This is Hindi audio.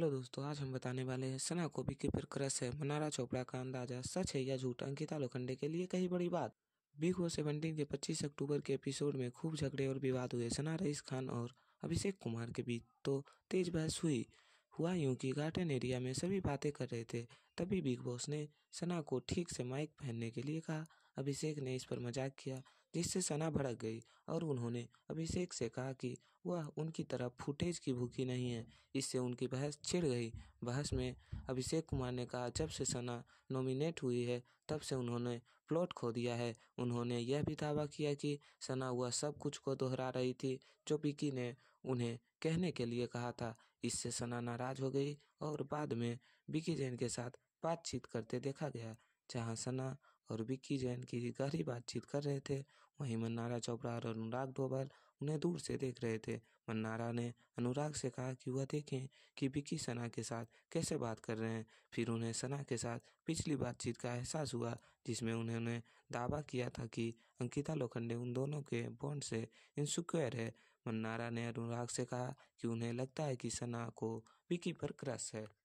हेलो दोस्तों आज हम बताने वाले हैं सना कोबी की पर क्रश है मनारा चोपड़ा का अंदाजा सच है या झूठ अंकिता लोखंडे के लिए कही बड़ी बात बिग बॉस सेवेंटीन के 25 अक्टूबर के एपिसोड में खूब झगड़े और विवाद हुए सना रईस खान और अभिषेक कुमार के बीच तो तेज बहस हुई हुआ यूं कि गार्डन एरिया में सभी बातें कर रहे थे तभी बिग बॉस ने सना को ठीक से माइक पहनने के लिए कहा अभिषेक ने इस पर मजाक किया जिससे सना भड़क गई और उन्होंने अभिषेक से कहा कि वह उनकी तरह फुटेज की भूखी नहीं है इससे उनकी बहस छिड़ गई बहस में अभिषेक कुमार ने कहा जब से सना नॉमिनेट हुई है तब से उन्होंने प्लॉट खो दिया है उन्होंने यह भी दावा किया कि सना वह सब कुछ को दोहरा रही थी जो पिकी ने उन्हें कहने के लिए कहा था इससे सना नाराज हो गई और बाद में बिकी जैन के साथ बातचीत करते देखा गया जहां सना और विक्की जैन की गहरी बातचीत कर रहे थे वहीं मन्नारा चोपड़ा और अनुराग डोभाल उन्हें दूर से देख रहे थे मन्नारा ने अनुराग से कहा कि वह देखें कि विक्की सना के साथ कैसे बात कर रहे हैं फिर उन्हें सना के साथ पिछली बातचीत का एहसास हुआ जिसमें उन्होंने दावा किया था कि अंकिता लोखंडे उन दोनों के बॉन्ड से इनसिक्योर है मन्नारा ने अनुराग से कहा कि उन्हें लगता है कि सना को विकी पर क्रश है